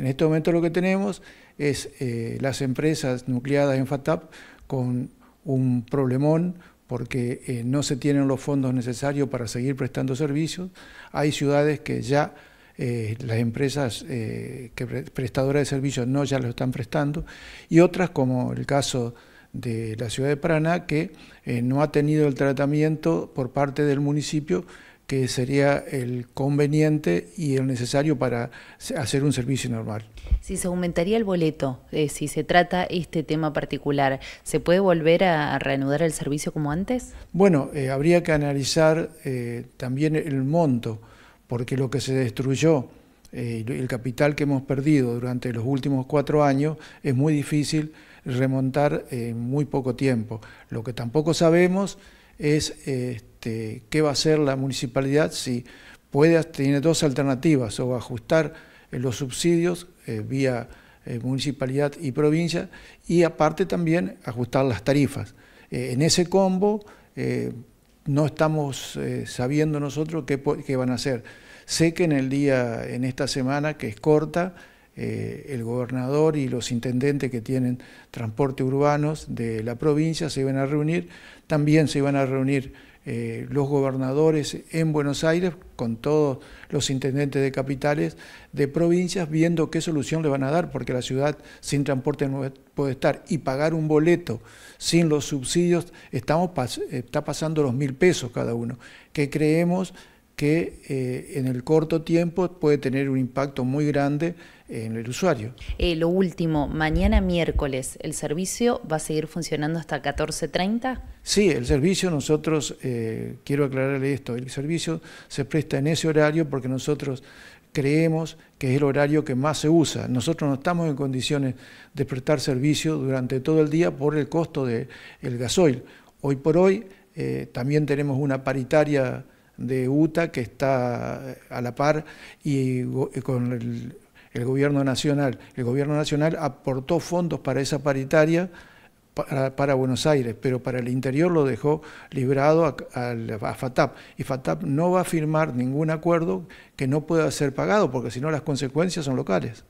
En este momento lo que tenemos es eh, las empresas nucleadas en FATAP con un problemón porque eh, no se tienen los fondos necesarios para seguir prestando servicios. Hay ciudades que ya eh, las empresas que prestadoras de servicios no ya lo están prestando, y otras como el caso de la ciudad de Paraná, que no ha tenido el tratamiento por parte del municipio que sería el conveniente y el necesario para hacer un servicio normal. Si se aumentaría el boleto, eh, si se trata este tema particular, ¿se puede volver a, reanudar el servicio como antes? Bueno, eh, habría que analizar eh, también el monto, porque lo que se destruyó, el capital que hemos perdido durante los últimos cuatro años, es muy difícil remontar en muy poco tiempo. Lo que tampoco sabemos es este, qué va a hacer la municipalidad si puede, tiene dos alternativas, o ajustar eh, los subsidios eh, vía eh, municipalidad y provincia, y aparte también ajustar las tarifas. en ese combo no estamos sabiendo nosotros qué, qué, van a hacer. Sé que en el día, en esta semana que es corta, el gobernador y los intendentes que tienen transporte urbanos de la provincia se iban a reunir, también se iban a reunir eh, los gobernadores en Buenos Aires, con todos los intendentes de capitales de provincias, viendo qué solución le van a dar, porque la ciudad sin transporte no puede estar. Y pagar un boleto sin los subsidios estamos, está pasando los mil pesos cada uno, que creemos que eh, en el corto tiempo puede tener un impacto muy grande en el usuario. Eh, lo último, mañana miércoles, ¿el servicio va a seguir funcionando hasta 14.30? Sí, el servicio nosotros, eh, quiero aclararle esto, el servicio se presta en ese horario porque nosotros creemos que es el horario que más se usa. Nosotros no estamos en condiciones de prestar servicio durante todo el día por el costo del gasoil. Hoy por hoy también tenemos una paritaria de UTA que está a la par y eh, con el, el gobierno nacional. El gobierno nacional aportó fondos para esa paritaria para, Buenos Aires, pero para el interior lo dejó librado a, FATAP. Y FATAP no va a firmar ningún acuerdo que no pueda ser pagado, porque si no las consecuencias son locales.